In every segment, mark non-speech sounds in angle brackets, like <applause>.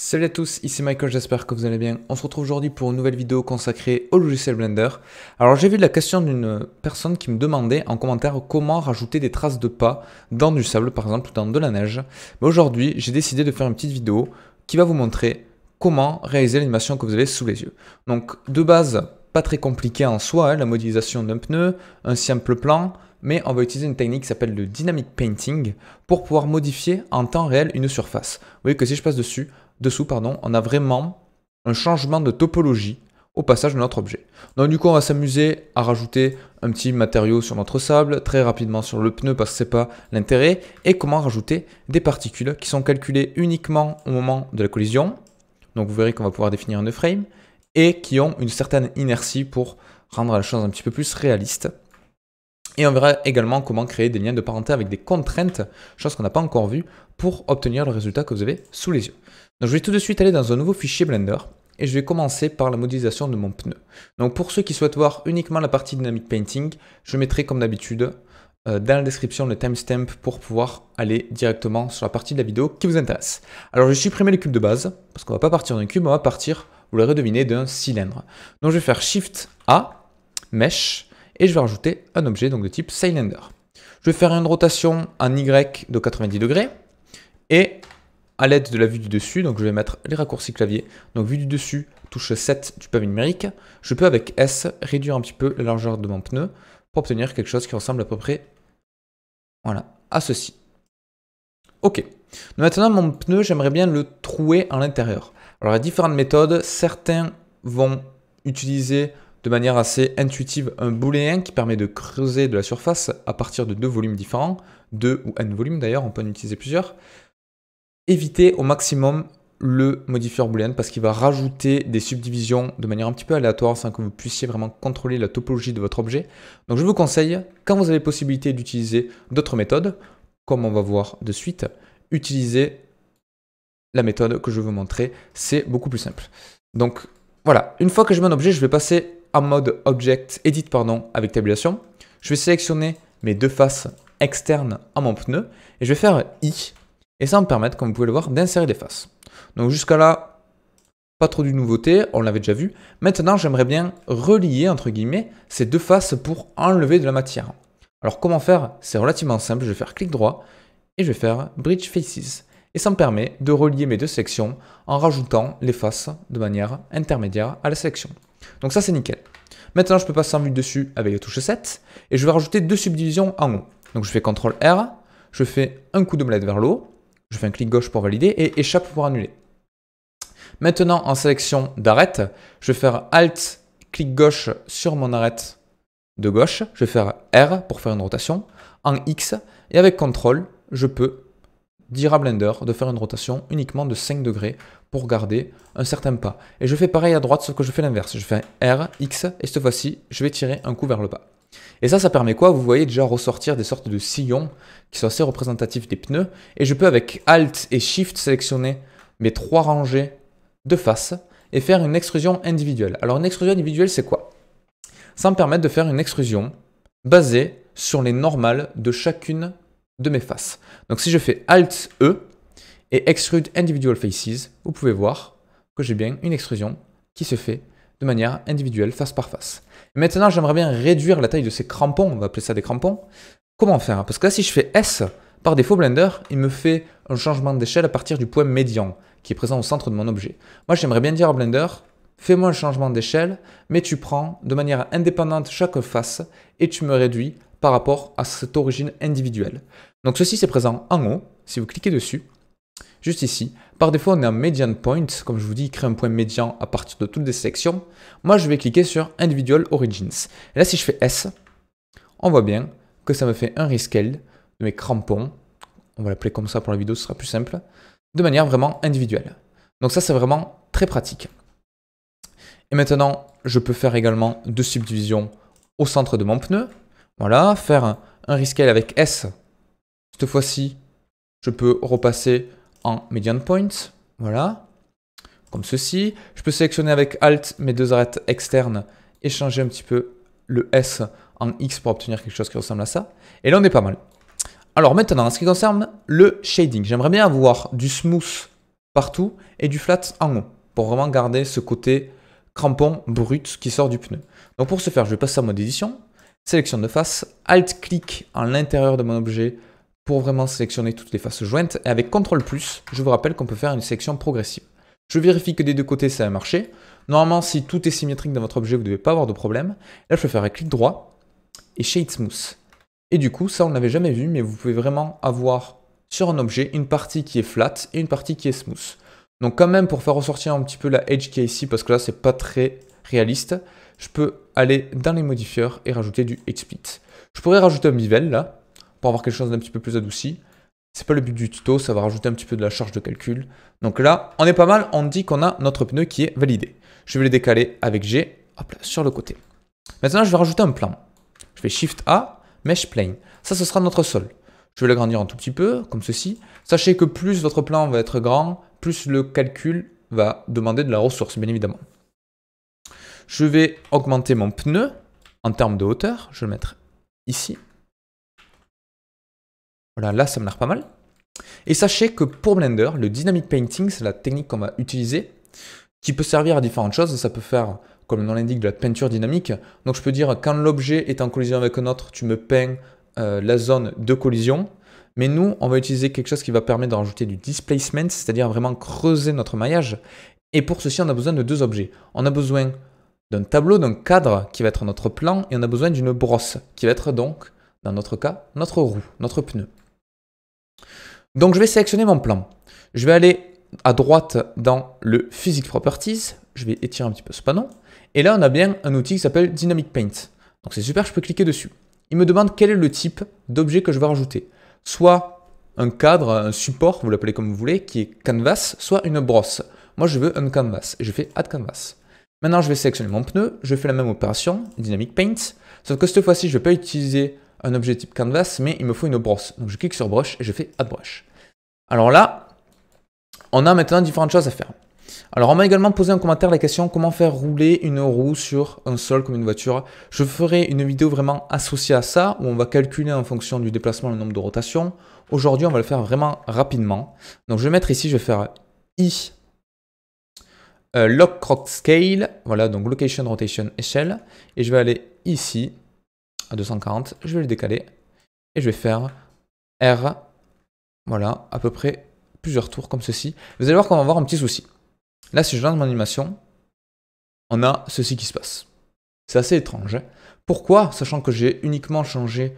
Salut à tous, ici Michael, j'espère que vous allez bien. On se retrouve aujourd'hui pour une nouvelle vidéo consacrée au logiciel Blender. Alors j'ai vu la question d'une personne qui me demandait en commentaire comment rajouter des traces de pas dans du sable par exemple ou dans de la neige. Mais aujourd'hui j'ai décidé de faire une petite vidéo qui va vous montrer comment réaliser l'animation que vous avez sous les yeux. Donc de base, pas très compliqué en soi, hein, la modélisation d'un pneu, un simple plan, mais on va utiliser une technique qui s'appelle le dynamic painting pour pouvoir modifier en temps réel une surface. Vous voyez que si je passe dessus, dessous, pardon, on a vraiment un changement de topologie au passage de notre objet. Donc du coup, on va s'amuser à rajouter un petit matériau sur notre sable, très rapidement sur le pneu parce que c'est pas l'intérêt, et comment rajouter des particules qui sont calculées uniquement au moment de la collision. Donc vous verrez qu'on va pouvoir définir un frame et qui ont une certaine inertie pour rendre la chose un petit peu plus réaliste. Et on verra également comment créer des liens de parenté avec des contraintes, chose qu'on n'a pas encore vue, pour obtenir le résultat que vous avez sous les yeux. Donc je vais tout de suite aller dans un nouveau fichier Blender et je vais commencer par la modélisation de mon pneu. Donc pour ceux qui souhaitent voir uniquement la partie Dynamic Painting, je mettrai comme d'habitude euh, dans la description le timestamp pour pouvoir aller directement sur la partie de la vidéo qui vous intéresse. Alors je vais supprimer les cubes de base, parce qu'on ne va pas partir d'un cube, on va partir, vous l'aurez deviné, d'un cylindre. Donc je vais faire Shift A, Mesh, et je vais rajouter un objet donc de type Cylinder. Je vais faire une rotation en Y de 90 degrés et à l'aide de la vue du dessus, donc je vais mettre les raccourcis clavier. Donc vue du dessus, touche 7 du pavé numérique. Je peux avec S réduire un petit peu la largeur de mon pneu pour obtenir quelque chose qui ressemble à peu près voilà, à ceci. Ok. Maintenant, mon pneu, j'aimerais bien le trouer à l'intérieur. Alors, il y a différentes méthodes. Certains vont utiliser de manière assez intuitive un booléen qui permet de creuser de la surface à partir de deux volumes différents, deux ou n volumes d'ailleurs, on peut en utiliser plusieurs. Évitez au maximum le modifier booléen parce qu'il va rajouter des subdivisions de manière un petit peu aléatoire sans que vous puissiez vraiment contrôler la topologie de votre objet. Donc je vous conseille, quand vous avez possibilité d'utiliser d'autres méthodes, comme on va voir de suite, utilisez la méthode que je vais vous montrer, c'est beaucoup plus simple. Donc voilà, une fois que j'ai mon objet, je vais passer en mode Object Edit pardon, avec tabulation. Je vais sélectionner mes deux faces externes à mon pneu et je vais faire I. Et ça va me permettre, comme vous pouvez le voir, d'insérer des faces. Donc jusqu'à là, pas trop de nouveauté, on l'avait déjà vu. Maintenant, j'aimerais bien relier, entre guillemets, ces deux faces pour enlever de la matière. Alors comment faire C'est relativement simple, je vais faire clic droit et je vais faire Bridge Faces et ça me permet de relier mes deux sections en rajoutant les faces de manière intermédiaire à la section. Donc ça c'est nickel. Maintenant je peux passer en vue dessus avec la touche 7 et je vais rajouter deux subdivisions en haut. Donc je fais CTRL R, je fais un coup de molette vers le haut, je fais un clic gauche pour valider et échappe pour annuler. Maintenant en sélection d'arête, je vais faire Alt, clic gauche sur mon arête de gauche, je vais faire R pour faire une rotation, en X et avec CTRL je peux d'Ira Blender de faire une rotation uniquement de 5 degrés pour garder un certain pas. Et je fais pareil à droite, sauf que je fais l'inverse. Je fais R, X, et cette fois-ci, je vais tirer un coup vers le bas. Et ça, ça permet quoi Vous voyez déjà ressortir des sortes de sillons qui sont assez représentatifs des pneus. Et je peux avec Alt et Shift sélectionner mes trois rangées de face et faire une extrusion individuelle. Alors une extrusion individuelle, c'est quoi Ça me permet de faire une extrusion basée sur les normales de chacune de mes faces. Donc si je fais Alt-E et Extrude Individual Faces, vous pouvez voir que j'ai bien une extrusion qui se fait de manière individuelle, face par face. maintenant, j'aimerais bien réduire la taille de ces crampons, on va appeler ça des crampons. Comment faire Parce que là, si je fais S, par défaut, Blender, il me fait un changement d'échelle à partir du point médian, qui est présent au centre de mon objet. Moi, j'aimerais bien dire à Blender, fais-moi un changement d'échelle, mais tu prends de manière indépendante chaque face et tu me réduis par rapport à cette origine individuelle. Donc ceci c'est présent en haut, si vous cliquez dessus, juste ici. Par défaut, on est en median point. Comme je vous dis, il crée un point médian à partir de toutes les sections. Moi, je vais cliquer sur individual origins. là, si je fais S, on voit bien que ça me fait un rescale de mes crampons. On va l'appeler comme ça pour la vidéo, ce sera plus simple. De manière vraiment individuelle. Donc ça, c'est vraiment très pratique. Et maintenant, je peux faire également deux subdivisions au centre de mon pneu. Voilà, faire un rescale avec S cette fois-ci, je peux repasser en median point. Voilà. Comme ceci. Je peux sélectionner avec Alt mes deux arêtes externes et changer un petit peu le S en X pour obtenir quelque chose qui ressemble à ça. Et là, on est pas mal. Alors maintenant, en ce qui concerne le shading, j'aimerais bien avoir du smooth partout et du flat en haut pour vraiment garder ce côté crampon brut qui sort du pneu. Donc pour ce faire, je vais passer à mode édition, sélection de face, alt-clic en l'intérieur de mon objet pour vraiment sélectionner toutes les faces jointes. Et avec CTRL+, je vous rappelle qu'on peut faire une sélection progressive. Je vérifie que des deux côtés ça a marché. Normalement, si tout est symétrique dans votre objet, vous ne devez pas avoir de problème. Là, je vais faire un clic droit et Shade Smooth. Et du coup, ça, on ne l'avait jamais vu, mais vous pouvez vraiment avoir sur un objet une partie qui est flat et une partie qui est smooth. Donc quand même, pour faire ressortir un petit peu la edge qui est ici, parce que là, c'est pas très réaliste, je peux aller dans les modifieurs et rajouter du Edge Split. Je pourrais rajouter un bevel là, pour avoir quelque chose d'un petit peu plus adouci. C'est pas le but du tuto, ça va rajouter un petit peu de la charge de calcul. Donc là, on est pas mal, on dit qu'on a notre pneu qui est validé. Je vais le décaler avec G, hop là, sur le côté. Maintenant, je vais rajouter un plan. Je fais Shift A, Mesh Plane. Ça, ce sera notre sol. Je vais l'agrandir un tout petit peu, comme ceci. Sachez que plus votre plan va être grand, plus le calcul va demander de la ressource, bien évidemment. Je vais augmenter mon pneu en termes de hauteur. Je vais le mettre ici. Voilà, là, ça me l'air pas mal. Et sachez que pour Blender, le Dynamic Painting, c'est la technique qu'on va utiliser, qui peut servir à différentes choses. Ça peut faire, comme le nom l'indique, de la peinture dynamique. Donc je peux dire, quand l'objet est en collision avec un autre, tu me peins euh, la zone de collision. Mais nous, on va utiliser quelque chose qui va permettre de rajouter du displacement, c'est-à-dire vraiment creuser notre maillage. Et pour ceci, on a besoin de deux objets. On a besoin d'un tableau, d'un cadre qui va être notre plan, et on a besoin d'une brosse qui va être donc, dans notre cas, notre roue, notre pneu. Donc je vais sélectionner mon plan. Je vais aller à droite dans le Physics Properties. Je vais étirer un petit peu ce panneau. Et là, on a bien un outil qui s'appelle Dynamic Paint. Donc c'est super, je peux cliquer dessus. Il me demande quel est le type d'objet que je vais rajouter. Soit un cadre, un support, vous l'appelez comme vous voulez, qui est canvas, soit une brosse. Moi, je veux un canvas et je fais Add Canvas. Maintenant, je vais sélectionner mon pneu, je fais la même opération, Dynamic Paint, sauf que cette fois-ci, je ne vais pas utiliser un objet type canvas, mais il me faut une brosse. Donc je clique sur brush et je fais add brush. Alors là, on a maintenant différentes choses à faire. Alors on m'a également posé en commentaire la question comment faire rouler une roue sur un sol comme une voiture. Je ferai une vidéo vraiment associée à ça où on va calculer en fonction du déplacement le nombre de rotations. Aujourd'hui on va le faire vraiment rapidement. Donc je vais mettre ici, je vais faire i euh, lock croc scale, voilà donc location rotation échelle et je vais aller ici à 240, je vais le décaler et je vais faire R, voilà, à peu près plusieurs tours comme ceci. Vous allez voir qu'on va avoir un petit souci. Là, si je lance mon animation, on a ceci qui se passe. C'est assez étrange. Hein. Pourquoi Sachant que j'ai uniquement changé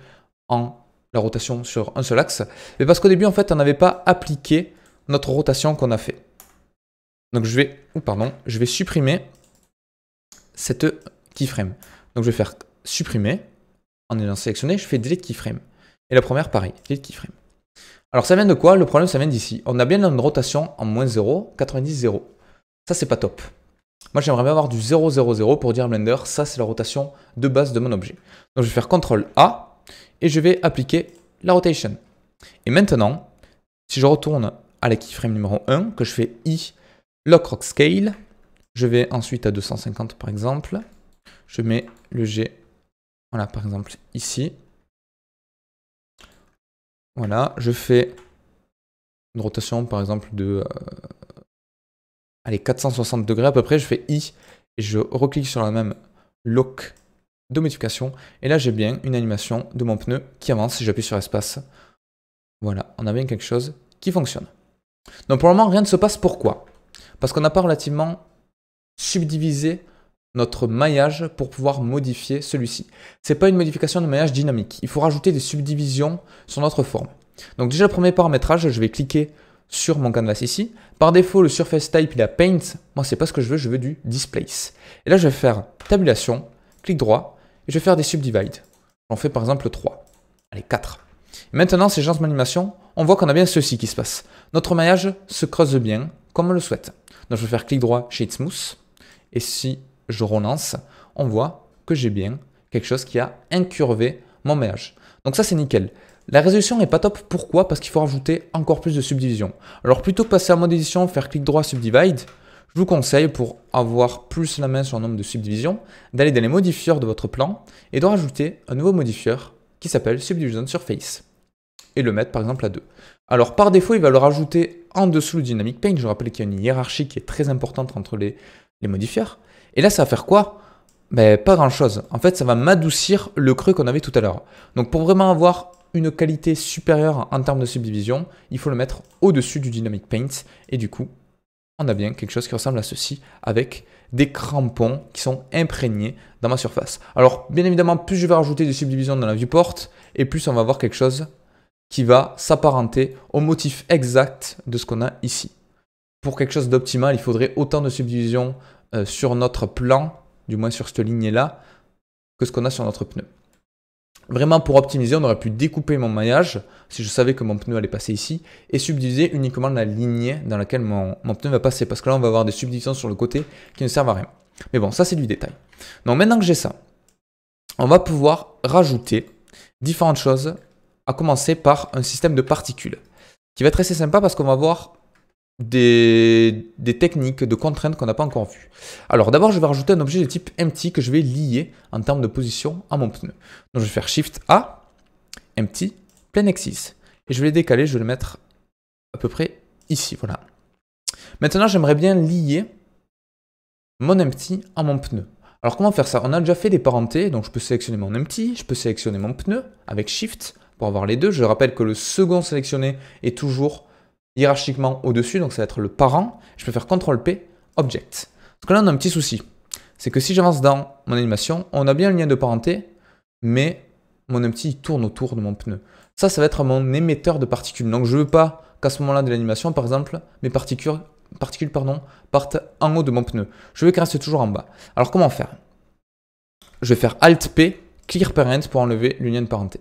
en la rotation sur un seul axe. Mais parce qu'au début, en fait, on n'avait pas appliqué notre rotation qu'on a fait. Donc je vais, ou pardon, je vais supprimer cette keyframe. Donc je vais faire supprimer en ayant sélectionné, je fais delete keyframe. Et la première, pareil, delete keyframe. Alors ça vient de quoi Le problème, ça vient d'ici. On a bien une rotation en moins 0, 90, 0. Ça, c'est pas top. Moi, j'aimerais bien avoir du 0, 0, 0 pour dire à Blender, ça, c'est la rotation de base de mon objet. Donc, je vais faire CTRL A et je vais appliquer la rotation. Et maintenant, si je retourne à la keyframe numéro 1, que je fais I, lock rock scale, je vais ensuite à 250 par exemple, je mets le G voilà, par exemple, ici. Voilà, je fais une rotation, par exemple, de euh, allez, 460 degrés à peu près. Je fais I et je reclique sur la même lock de modification. Et là, j'ai bien une animation de mon pneu qui avance si j'appuie sur espace. Voilà, on a bien quelque chose qui fonctionne. Donc pour le moment, rien ne se passe. Pourquoi Parce qu'on n'a pas relativement subdivisé notre maillage pour pouvoir modifier celui-ci. Ce n'est pas une modification de maillage dynamique. Il faut rajouter des subdivisions sur notre forme. Donc déjà, le premier paramétrage, je vais cliquer sur mon canvas ici. Par défaut, le surface type, il la paint. Moi, c'est pas ce que je veux, je veux du displace. Et là, je vais faire tabulation, clic droit, et je vais faire des subdivides. J'en fais par exemple 3. Allez, 4. Et maintenant, ces gens animation, on voit qu'on a bien ceci qui se passe. Notre maillage se creuse bien, comme on le souhaite. Donc, je vais faire clic droit, shade smooth. Et si je relance, on voit que j'ai bien quelque chose qui a incurvé mon mèche. Donc ça c'est nickel. La résolution n'est pas top, pourquoi Parce qu'il faut rajouter encore plus de subdivisions. Alors plutôt que passer en mode édition, faire clic droit subdivide, je vous conseille pour avoir plus la main sur le nombre de subdivisions, d'aller dans les modifieurs de votre plan et de rajouter un nouveau modifieur qui s'appelle Subdivision Surface et le mettre par exemple à 2. Alors par défaut, il va le rajouter en dessous du Dynamic Paint. Je rappelle qu'il y a une hiérarchie qui est très importante entre les, les modifieurs. Et là, ça va faire quoi ben, Pas grand-chose. En fait, ça va m'adoucir le creux qu'on avait tout à l'heure. Donc pour vraiment avoir une qualité supérieure en termes de subdivision, il faut le mettre au-dessus du Dynamic Paint. Et du coup, on a bien quelque chose qui ressemble à ceci avec des crampons qui sont imprégnés dans ma surface. Alors, bien évidemment, plus je vais rajouter des subdivisions dans la viewport, et plus on va avoir quelque chose qui va s'apparenter au motif exact de ce qu'on a ici. Pour quelque chose d'optimal, il faudrait autant de subdivisions euh, sur notre plan, du moins sur cette lignée-là, que ce qu'on a sur notre pneu. Vraiment, pour optimiser, on aurait pu découper mon maillage, si je savais que mon pneu allait passer ici, et subdiviser uniquement la lignée dans laquelle mon, mon pneu va passer, parce que là, on va avoir des subdivisions sur le côté qui ne servent à rien. Mais bon, ça, c'est du détail. Donc, maintenant que j'ai ça, on va pouvoir rajouter différentes choses, à commencer par un système de particules, qui va être assez sympa parce qu'on va voir des, techniques, de contraintes qu'on n'a pas encore vues. Alors d'abord, je vais rajouter un objet de type empty que je vais lier en termes de position à mon pneu. Donc je vais faire Shift A, empty, plein axis. Et je vais les décaler, je vais le mettre à peu près ici, voilà. Maintenant, j'aimerais bien lier mon empty à mon pneu. Alors comment faire ça On a déjà fait des parentés, donc je peux sélectionner mon empty, je peux sélectionner mon pneu avec Shift pour avoir les deux. Je rappelle que le second sélectionné est toujours hiérarchiquement au-dessus, donc ça va être le parent. Je peux faire CTRL-P, Object. Parce que là, on a un petit souci. C'est que si j'avance dans mon animation, on a bien le lien de parenté, mais mon petit tourne autour de mon pneu. Ça, ça va être mon émetteur de particules. Donc je veux pas qu'à ce moment-là de l'animation, par exemple, mes particules, particules pardon, partent en haut de mon pneu. Je veux qu'elles restent toujours en bas. Alors comment faire Je vais faire Alt-P, Clear Parent pour enlever l'union de parenté.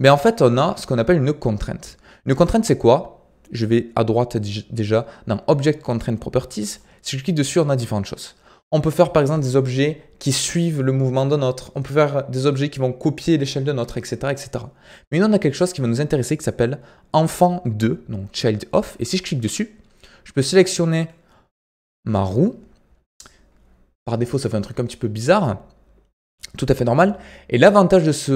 Mais en fait, on a ce qu'on appelle une contrainte. Une contrainte, c'est quoi je vais à droite déjà dans Object Contraint, Properties. Si je clique dessus, on a différentes choses. On peut faire par exemple des objets qui suivent le mouvement d'un autre. On peut faire des objets qui vont copier l'échelle d'un autre, etc., etc. Mais nous, on a quelque chose qui va nous intéresser qui s'appelle enfant 2, donc child of. Et si je clique dessus, je peux sélectionner ma roue. Par défaut, ça fait un truc un petit peu bizarre. Tout à fait normal. Et l'avantage de, ce,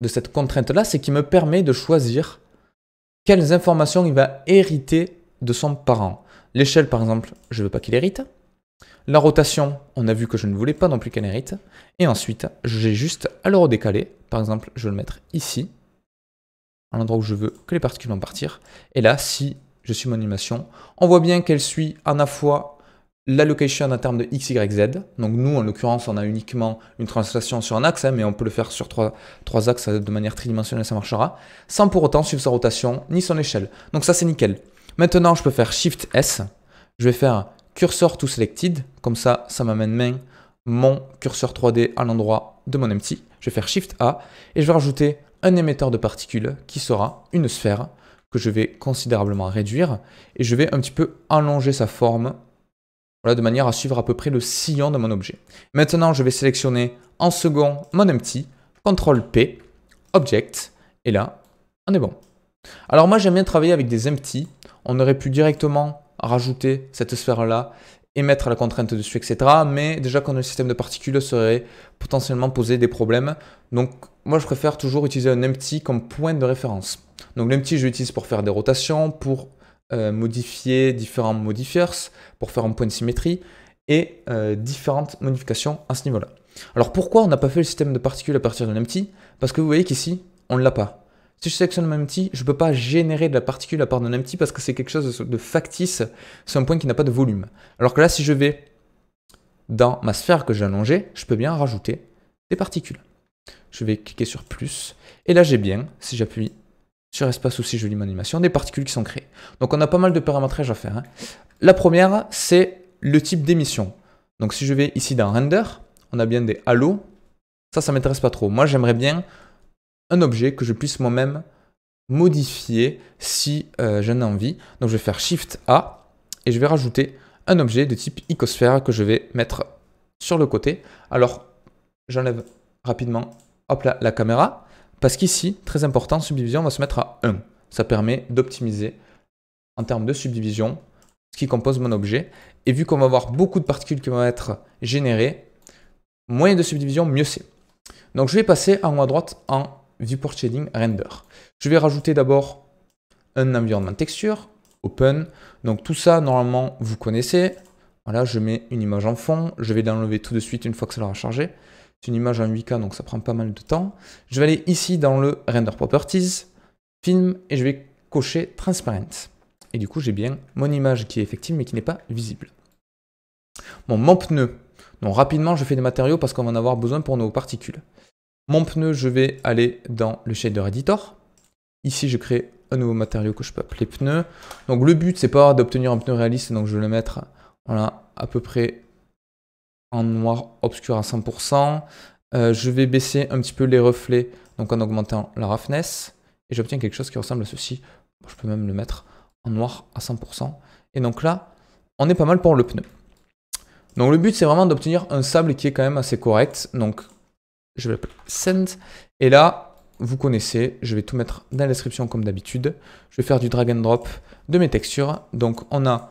de cette contrainte-là, c'est qu'il me permet de choisir quelles informations il va hériter de son parent. L'échelle, par exemple, je ne veux pas qu'il hérite. La rotation, on a vu que je ne voulais pas non plus qu'elle hérite. Et ensuite, j'ai juste à le redécaler. Par exemple, je vais le mettre ici, à l'endroit où je veux que les particules vont partir. Et là, si je suis mon animation, on voit bien qu'elle suit à la fois l'allocation en termes de x, y, z. Donc nous, en l'occurrence, on a uniquement une translation sur un axe, hein, mais on peut le faire sur trois, trois axes de manière tridimensionnelle, ça marchera, sans pour autant suivre sa rotation ni son échelle. Donc ça, c'est nickel. Maintenant, je peux faire Shift S, je vais faire cursor to selected, comme ça, ça m'amène main mon curseur 3D à l'endroit de mon empty. Je vais faire Shift A et je vais rajouter un émetteur de particules qui sera une sphère que je vais considérablement réduire et je vais un petit peu allonger sa forme voilà, de manière à suivre à peu près le sillon de mon objet. Maintenant, je vais sélectionner en second mon empty, CTRL P, Object, et là, on est bon. Alors moi, j'aime bien travailler avec des empty. On aurait pu directement rajouter cette sphère-là et mettre la contrainte dessus, etc. Mais déjà, quand a le système de particules, ça aurait potentiellement posé des problèmes. Donc moi, je préfère toujours utiliser un empty comme point de référence. Donc l'empty, je l'utilise pour faire des rotations, pour euh, modifier différents modifiers pour faire un point de symétrie et euh, différentes modifications à ce niveau-là. Alors pourquoi on n'a pas fait le système de particules à partir d'un empty Parce que vous voyez qu'ici, on ne l'a pas. Si je sélectionne mon empty, je peux pas générer de la particule à part d'un empty parce que c'est quelque chose de factice, c'est un point qui n'a pas de volume. Alors que là, si je vais dans ma sphère que j'ai allongée, je peux bien rajouter des particules. Je vais cliquer sur plus, et là j'ai bien, si j'appuie sur espace aussi, je lis mon animation, des particules qui sont créées. Donc on a pas mal de paramétrages à faire. Hein. La première, c'est le type d'émission. Donc si je vais ici dans Render, on a bien des halos. Ça, ça m'intéresse pas trop. Moi, j'aimerais bien un objet que je puisse moi-même modifier si euh, j'en ai envie. Donc je vais faire Shift A et je vais rajouter un objet de type icosphère que je vais mettre sur le côté. Alors j'enlève rapidement hop la caméra. Parce qu'ici, très important, subdivision, on va se mettre à 1. Ça permet d'optimiser en termes de subdivision ce qui compose mon objet. Et vu qu'on va avoir beaucoup de particules qui vont être générées, moins de subdivision, mieux c'est. Donc je vais passer en haut à droite en Viewport Shading Render. Je vais rajouter d'abord un environnement texture, open. Donc tout ça, normalement, vous connaissez. Voilà, je mets une image en fond. Je vais l'enlever tout de suite une fois que ça aura chargé. C'est une image en 8K, donc ça prend pas mal de temps. Je vais aller ici dans le Render Properties, Film, et je vais cocher Transparent. Et du coup, j'ai bien mon image qui est effective, mais qui n'est pas visible. mon pneu. Donc rapidement, je fais des matériaux parce qu'on va en avoir besoin pour nos particules. Mon pneu, je vais aller dans le Shader Editor. Ici, je crée un nouveau matériau que je peux appeler pneu. Donc le but, c'est pas d'obtenir un pneu réaliste, donc je vais le mettre voilà, à peu près en noir obscur à 100%. Euh, je vais baisser un petit peu les reflets, donc en augmentant la roughness. Et j'obtiens quelque chose qui ressemble à ceci. Je peux même le mettre en noir à 100%. Et donc là, on est pas mal pour le pneu. Donc le but, c'est vraiment d'obtenir un sable qui est quand même assez correct. Donc je vais l'appeler Send. Et là, vous connaissez, je vais tout mettre dans la description comme d'habitude. Je vais faire du drag and drop de mes textures. Donc on a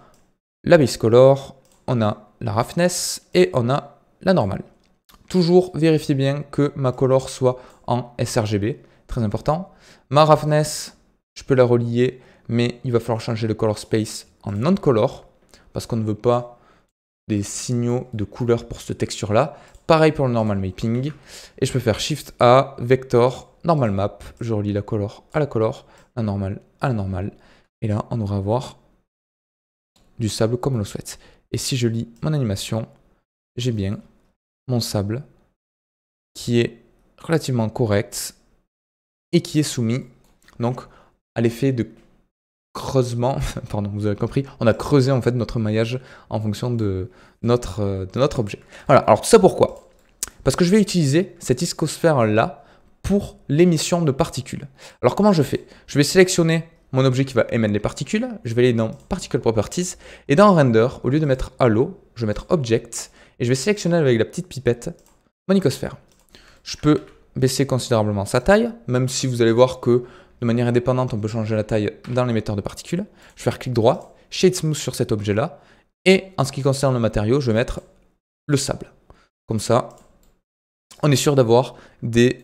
la base color, on a la roughness et on a la normale. Toujours vérifier bien que ma color soit en sRGB, très important. Ma roughness, je peux la relier, mais il va falloir changer le color space en non-color parce qu'on ne veut pas des signaux de couleur pour cette texture-là. Pareil pour le normal mapping. Et je peux faire Shift A, Vector, Normal Map. Je relie la color à la color, la normale à la normale. Et là, on aura avoir du sable comme on le souhaite. Et si je lis mon animation, j'ai bien mon sable qui est relativement correct et qui est soumis donc à l'effet de creusement, <laughs> pardon, vous avez compris, on a creusé en fait notre maillage en fonction de notre, euh, de notre objet. Voilà, alors tout ça pourquoi Parce que je vais utiliser cette iscosphère là pour l'émission de particules. Alors comment je fais Je vais sélectionner mon objet qui va émettre les particules, je vais aller dans Particle Properties, et dans Render, au lieu de mettre Halo, je vais mettre Object, et je vais sélectionner avec la petite pipette mon icosphère. Je peux baisser considérablement sa taille, même si vous allez voir que de manière indépendante, on peut changer la taille dans l'émetteur de particules. Je vais faire clic droit, Shade Smooth sur cet objet-là, et en ce qui concerne le matériau, je vais mettre le sable. Comme ça, on est sûr d'avoir des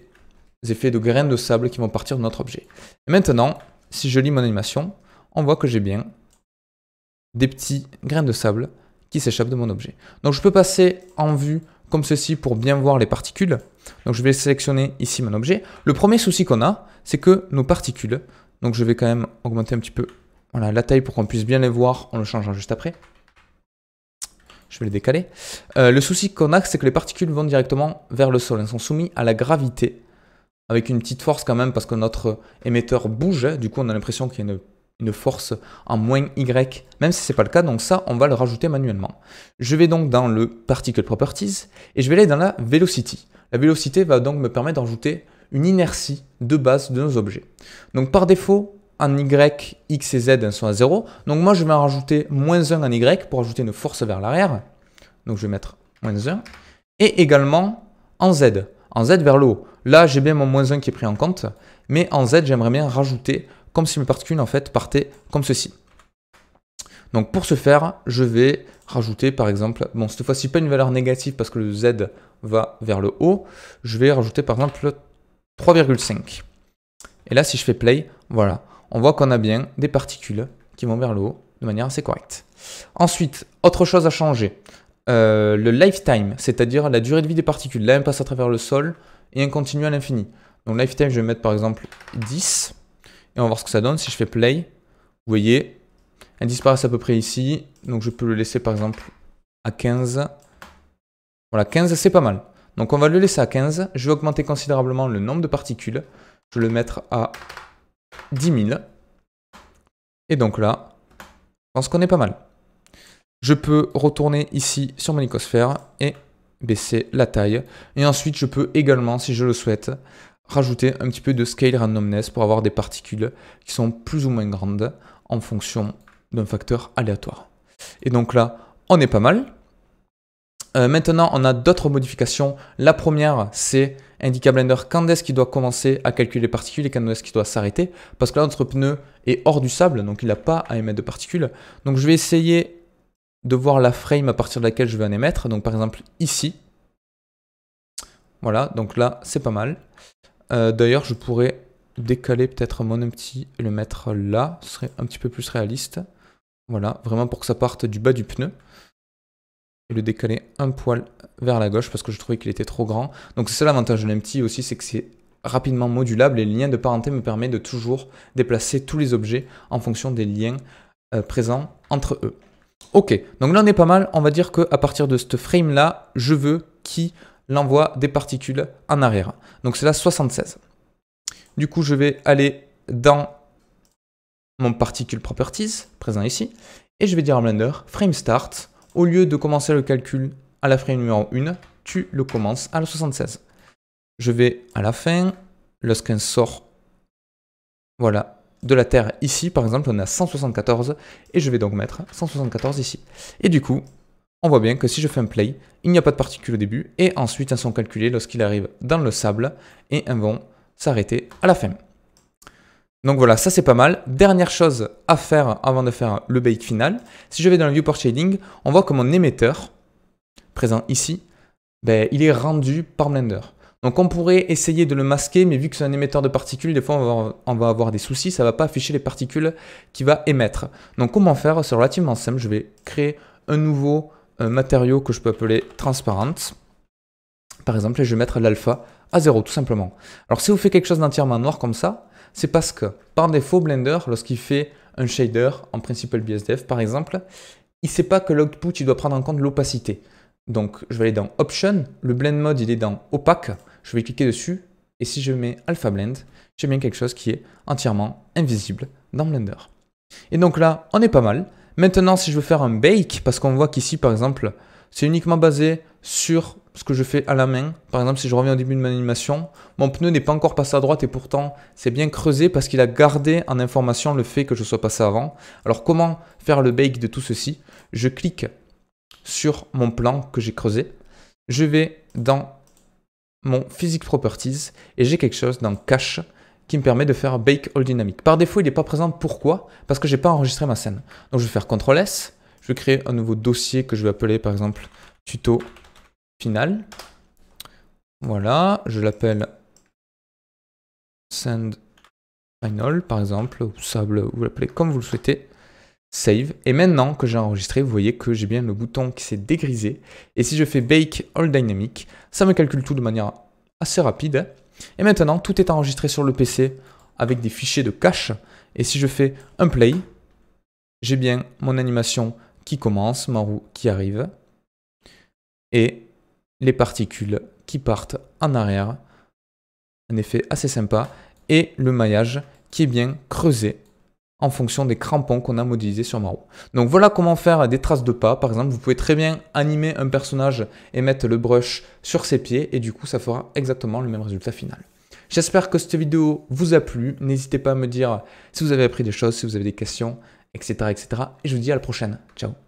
effets de graines de sable qui vont partir de notre objet. maintenant, si je lis mon animation, on voit que j'ai bien des petits grains de sable qui s'échappent de mon objet. Donc je peux passer en vue comme ceci pour bien voir les particules. Donc je vais sélectionner ici mon objet. Le premier souci qu'on a, c'est que nos particules, donc je vais quand même augmenter un petit peu la taille pour qu'on puisse bien les voir en le changeant juste après. Je vais les décaler. Euh, le souci qu'on a, c'est que les particules vont directement vers le sol. Elles sont soumises à la gravité avec une petite force quand même parce que notre émetteur bouge, hein. du coup on a l'impression qu'il y a une, force en moins Y, même si ce n'est pas le cas, donc ça on va le rajouter manuellement. Je vais donc dans le Particle Properties et je vais aller dans la Velocity. La Velocity va donc me permettre d'ajouter une inertie de base de nos objets. Donc par défaut, en Y, X et Z sont à 0, donc moi je vais en rajouter moins 1 en Y pour ajouter une force vers l'arrière, donc je vais mettre moins 1, et également en Z en Z vers le haut. Là, j'ai bien mon moins 1 qui est pris en compte, mais en Z, j'aimerais bien rajouter comme si mes particules en fait partaient comme ceci. Donc pour ce faire, je vais rajouter par exemple, bon cette fois-ci pas une valeur négative parce que le Z va vers le haut, je vais rajouter par exemple 3,5. Et là si je fais play, voilà, on voit qu'on a bien des particules qui vont vers le haut de manière assez correcte. Ensuite, autre chose à changer. Euh, le lifetime, c'est-à-dire la durée de vie des particules. Là, elle passe à travers le sol et elle continue à l'infini. Donc lifetime, je vais mettre par exemple 10. Et on va voir ce que ça donne. Si je fais play, vous voyez, elle disparaît à peu près ici. Donc je peux le laisser par exemple à 15. Voilà, 15, c'est pas mal. Donc on va le laisser à 15. Je vais augmenter considérablement le nombre de particules. Je vais le mettre à 10 000. Et donc là, je pense qu'on est pas mal. Je peux retourner ici sur mon icosphère et baisser la taille. Et ensuite, je peux également, si je le souhaite, rajouter un petit peu de scale randomness pour avoir des particules qui sont plus ou moins grandes en fonction d'un facteur aléatoire. Et donc là, on est pas mal. Euh, maintenant, on a d'autres modifications. La première, c'est indiquer Blender quand est-ce qu'il doit commencer à calculer les particules et quand est-ce qu'il doit s'arrêter. Parce que là, notre pneu est hors du sable, donc il n'a pas à émettre de particules. Donc je vais essayer de voir la frame à partir de laquelle je vais en émettre. Donc par exemple ici. Voilà, donc là c'est pas mal. Euh, d'ailleurs je pourrais décaler peut-être mon empty et le mettre là. Ce serait un petit peu plus réaliste. Voilà, vraiment pour que ça parte du bas du pneu. Et le décaler un poil vers la gauche parce que je trouvais qu'il était trop grand. Donc c'est ça l'avantage de l'empty aussi, c'est que c'est rapidement modulable et le lien de parenté me permet de toujours déplacer tous les objets en fonction des liens euh, présents entre eux. Ok, donc là on est pas mal, on va dire à partir de ce frame là, je veux qu'il envoie des particules en arrière. Donc c'est la 76. Du coup je vais aller dans mon particule properties, présent ici, et je vais dire à Blender, frame start, au lieu de commencer le calcul à la frame numéro 1, tu le commences à la 76. Je vais à la fin, lorsqu'un sort, voilà, de la Terre ici, par exemple, on a 174, et je vais donc mettre 174 ici. Et du coup, on voit bien que si je fais un play, il n'y a pas de particules au début, et ensuite elles sont calculées lorsqu'il arrive dans le sable, et elles vont s'arrêter à la fin. Donc voilà, ça c'est pas mal. Dernière chose à faire avant de faire le bake final, si je vais dans le viewport shading, on voit que mon émetteur, présent ici, ben, il est rendu par Blender. Donc on pourrait essayer de le masquer, mais vu que c'est un émetteur de particules, des fois on va, avoir, des soucis, ça ne va pas afficher les particules qu'il va émettre. Donc comment faire C'est relativement simple, je vais créer un nouveau euh, matériau que je peux appeler transparent. Par exemple, et je vais mettre l'alpha à 0 tout simplement. Alors si vous faites quelque chose d'entièrement noir comme ça, c'est parce que par défaut Blender, lorsqu'il fait un shader en principal BSDF par exemple, il ne sait pas que l'output il doit prendre en compte l'opacité. Donc je vais aller dans Option, le Blend Mode il est dans Opaque, je vais cliquer dessus et si je mets Alpha Blend, j'ai bien quelque chose qui est entièrement invisible dans Blender. Et donc là, on est pas mal. Maintenant, si je veux faire un bake, parce qu'on voit qu'ici, par exemple, c'est uniquement basé sur ce que je fais à la main. Par exemple, si je reviens au début de mon animation, mon pneu n'est pas encore passé à droite et pourtant, c'est bien creusé parce qu'il a gardé en information le fait que je sois passé avant. Alors, comment faire le bake de tout ceci Je clique sur mon plan que j'ai creusé. Je vais dans mon Physics Properties et j'ai quelque chose dans Cache qui me permet de faire Bake All Dynamic. Par défaut, il n'est pas présent. Pourquoi Parce que je n'ai pas enregistré ma scène. Donc je vais faire CTRL S, je vais créer un nouveau dossier que je vais appeler par exemple tuto final. Voilà, je l'appelle send final par exemple, ou sable, vous l'appelez comme vous le souhaitez. Save. Et maintenant que j'ai enregistré, vous voyez que j'ai bien le bouton qui s'est dégrisé. Et si je fais Bake All Dynamic, ça me calcule tout de manière assez rapide. Et maintenant, tout est enregistré sur le PC avec des fichiers de cache. Et si je fais un play, j'ai bien mon animation qui commence, ma roue qui arrive, et les particules qui partent en arrière. Un effet assez sympa. Et le maillage qui est bien creusé en fonction des crampons qu'on a modélisés sur Maro. Donc voilà comment faire des traces de pas. Par exemple, vous pouvez très bien animer un personnage et mettre le brush sur ses pieds et du coup, ça fera exactement le même résultat final. J'espère que cette vidéo vous a plu. N'hésitez pas à me dire si vous avez appris des choses, si vous avez des questions, etc. etc. Et je vous dis à la prochaine. Ciao